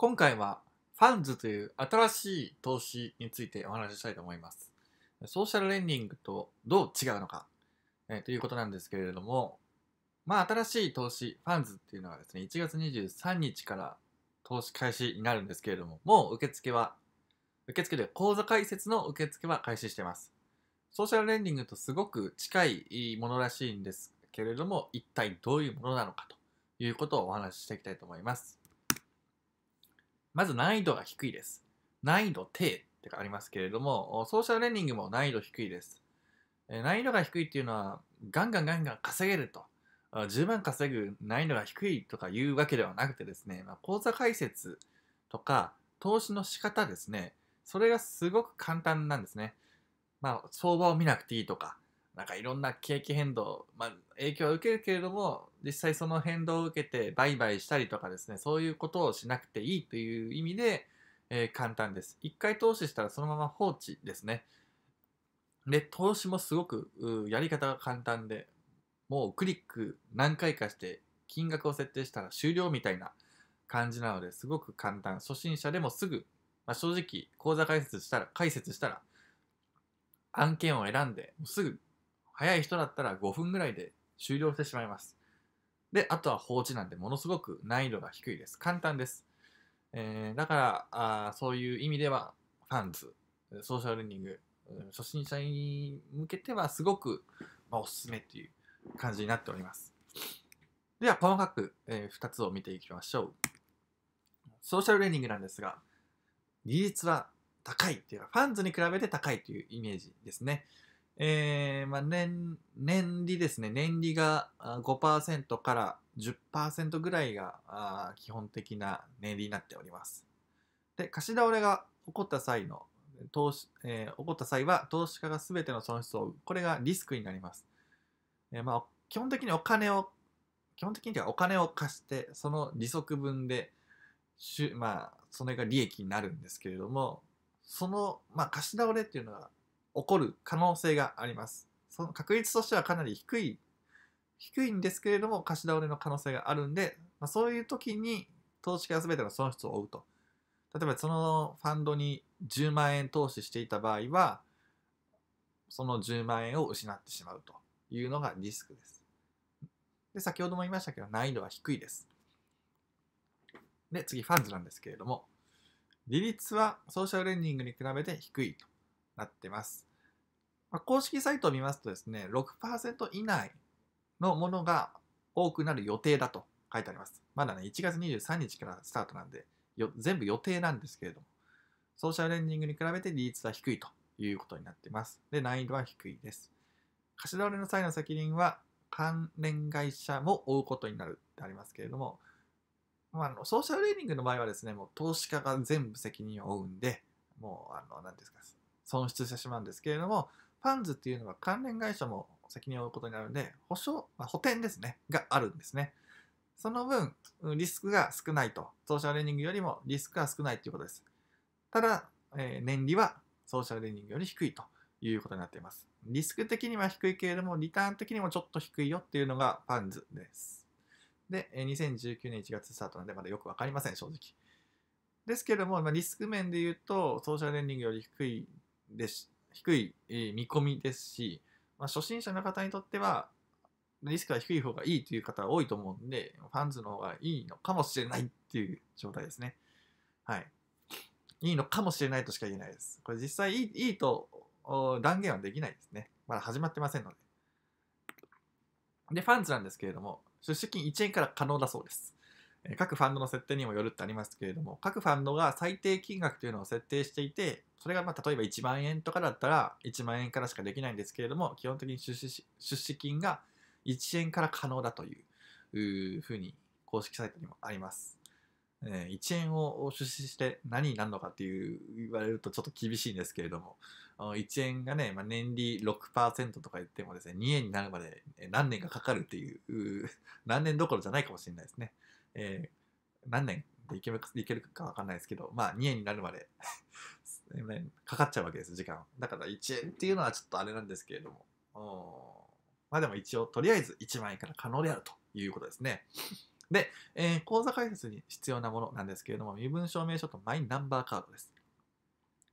今回はファンズという新しい投資についてお話ししたいと思います。ソーシャルレンディングとどう違うのか、えということなんですけれども、まあ、新しい投資、ファンズっていうのはですね、1月23日から投資開始になるんですけれども、もう受付は、受付で口座開設の受付は開始してます。ソーシャルレンディングとすごく近いものらしいんですけれども、一体どういうものなのかということをお話ししていきたいと思います。まず難易度が低いです。難易度低ってありますけれども、ソーシャルレーニングも難易度低いです。難易度が低いっていうのは、ガンガンガンガン稼げると、10万稼ぐ難易度が低いとかいうわけではなくてですね、まあ、口座開設とか投資の仕方ですね、それがすごく簡単なんですね。まあ、相場を見なくていいとか、なんかいろんな景気変動、まあ、影響は受けるけれども実際その変動を受けて売買したりとかですねそういうことをしなくていいという意味で、えー、簡単です1回投資したらそのまま放置ですねで投資もすごくやり方が簡単でもうクリック何回かして金額を設定したら終了みたいな感じなのですごく簡単初心者でもすぐ、まあ、正直口座開設したら解説したら案件を選んですぐ早い人だったら5分ぐらいで終了してしまいます。で、あとは放置なんてものすごく難易度が低いです。簡単です。えー、だからあ、そういう意味では、ファンズ、ソーシャルリング、初心者に向けてはすごく、まあ、おすすめっていう感じになっております。では、細かく、えー、2つを見ていきましょう。ソーシャルレーニングなんですが、技術は高いっていうのは、ファンズに比べて高いというイメージですね。えーまあ年、年利ですね、年利が5%から10%ぐらいが基本的な年利になっております。で、貸し倒れが起こった際の投資、えー、起こった際は投資家が全ての損失を負う。これがリスクになります。えーまあ、基本的にお金を、基本的にはお金を貸して、その利息分で、まあ、それが利益になるんですけれども、その、まあ、貸し倒れっていうのは起こる可能性があります。その確率としてはかなり低い、低いんですけれども、貸し倒れの可能性があるんで、まあ、そういう時に投資家全ての損失を負うと。例えばそのファンドに10万円投資していた場合は、その10万円を失ってしまうというのがリスクです。で、先ほども言いましたけど、難易度は低いです。で、次、ファンズなんですけれども、利率はソーシャルレンディングに比べて低いと。なってます。まあ、公式サイトを見ますとですね、6%以内のものが多くなる予定だと書いてあります。まだね、1月23日からスタートなんで、よ全部予定なんですけれども、ソーシャルレンディングに比べて利率は低いということになっています。で、難易度は低いです。貸し倒れの際の責任は関連会社も負うことになるってありますけれども、まあ、あのソーシャルレーディングの場合はですね、もう投資家が全部責任を負うんで、もう、あの、何ですか、損失してしまうんですけれども、パンズっていうのは関連会社も責任を負うことになるので、保証、まあ、補填ですね、があるんですね。その分、リスクが少ないと。ソーシャルレーニングよりもリスクが少ないということです。ただ、えー、年利はソーシャルレーニングより低いということになっています。リスク的には低いけれども、リターン的にもちょっと低いよっていうのがパンズです。で、2019年1月スタートなんで、まだよくわかりません、正直。ですけれども、まあ、リスク面で言うと、ソーシャルレンディングより低いです低い、え見込みですし、まあ、初心者の方にとってはリスクが低い方がいいという方多いと思うんで、ファンズの方がいいのかもしれないっていう状態ですね。はい。いいのかもしれないとしか言えないです。これ実際いいいいと断言はできないですね。まだ始まってませんので。で、ファンズなんですけれども、出資金1円から可能だそうです。各ファンドの設定にもよるってありますけれども、各ファンドが最低金額というのを設定していて、それがま例えば1万円とかだったら、1万円からしかできないんですけれども、基本的に出資出資金が1円から可能だというふうに公式サイトにもあります。え1円を出資して何になるのかっていう言われるとちょっと厳しいんですけれども、1円がね、ま年利6%とか言ってもですね、2円になるまで何年かかかるっていう、何年どころじゃないかもしれないですね。えー、何年でいけるか分かんないですけど、まあ、2円になるまで かかっちゃうわけです、時間。だから1円っていうのはちょっとあれなんですけれども。まあでも一応、とりあえず1万円から可能であるということですね。で、えー、口座開設に必要なものなんですけれども、身分証明書とマイナンバーカードです。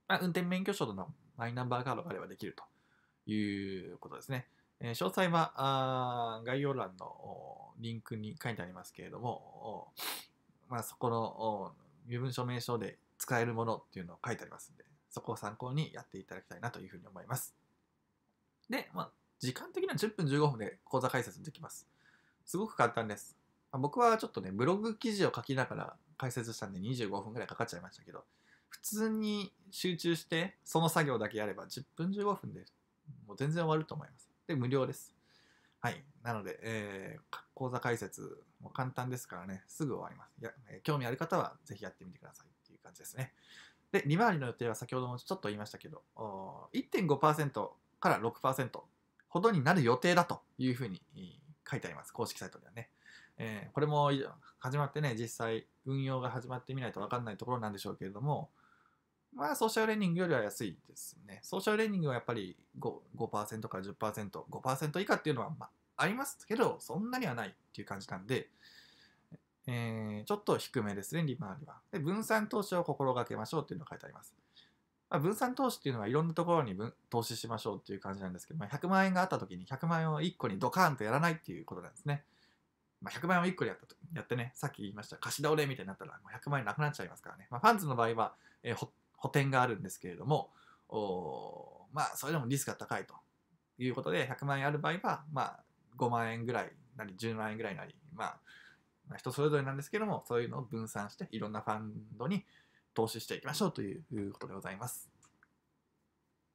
まあ、運転免許証とのマイナンバーカードがあればできるということですね。えー、詳細はあ概要欄のリンクに書いてありますけれども、まあ、そこの身分証明書で使えるものっていうのを書いてありますんで、そこを参考にやっていただきたいなというふうに思います。で、まあ、時間的には10分15分で講座解説できます。すごく簡単です。僕はちょっとね、ブログ記事を書きながら解説したんで25分ぐらいかかっちゃいましたけど、普通に集中してその作業だけやれば10分15分でもう全然終わると思います。で、無料です。はい。なので、えー、講座解説も簡単ですからね、すぐ終わります。いや、え興味ある方はぜひやってみてくださいっていう感じですね。で、利回りの予定は先ほどもちょっと言いましたけど、1.5%から6%ほどになる予定だというふうに書いてあります。公式サイトではね。えー、これも始まってね、実際運用が始まってみないと分かんないところなんでしょうけれども、まあソーシャルレーニングよりは安いですね。ソーシャルレーニングはやっぱり 5%, 5から10%、5%以下っていうのはまあありますけど、そんなにはないっていう感じなんで、えー、ちょっと低めですね、利回りは。で、分散投資を心がけましょうっていうのが書いてあります。まあ、分散投資っていうのはいろんなところに投資しましょうっていう感じなんですけど、まあ、100万円があった時に100万円を1個にドカーンとやらないっていうことなんですね。まあ、100万円を1個でやったとやってね、さっき言いました貸し倒れみたいになったらもう100万円なくなっちゃいますからね。まあ、ファンズの場合は、えー、補填があるんですけれども、おまあ、それでもリスクが高いということで、100万円ある場合は、まあ、5万円ぐらいなり、10万円ぐらいなり、まあ、まあ、人それぞれなんですけども、そういうのを分散して、いろんなファンドに投資していきましょうということでございます。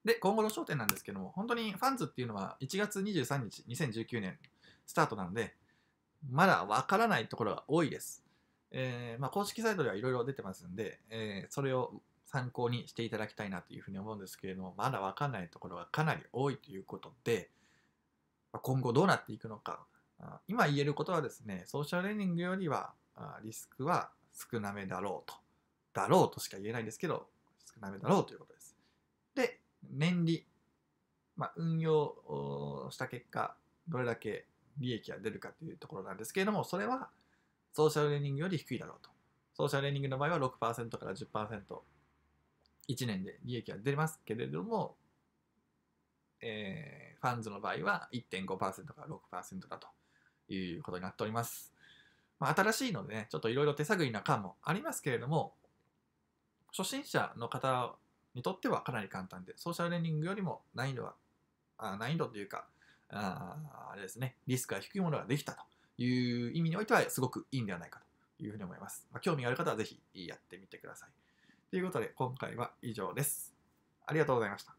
で、今後の焦点なんですけども、本当にファンズっていうのは1月23日、2019年スタートなんで、まだわからないところが多いです。えーまあ、公式サイトではいろいろ出てますんで、えー、それを参考にしていただきたいなというふうに思うんですけれども、まだわかんないところがかなり多いということで、今後どうなっていくのか、今言えることはですね、ソーシャルレーニングよりはリスクは少なめだろうと。だろうとしか言えないですけど、少なめだろうということです。で、年利、まあ、運用した結果、どれだけ利益が出るかというところなんですけれども、それはソーシャルレーニングより低いだろうと。ソーシャルレーニングの場合は6%から10% 1年で利益は出ますけれども、えー、ファンズの場合は1.5%から6%だということになっております。まあ、新しいのでね、ちょっといろいろ手探りな感もありますけれども、初心者の方にとってはかなり簡単で、ソーシャルレンディングよりも難易度は、あ難易度というか、ああれですね、リスクが低いものができたという意味においては、すごくいいんではないかというふうに思います。まあ、興味がある方はぜひやってみてください。ということで、今回は以上です。ありがとうございました。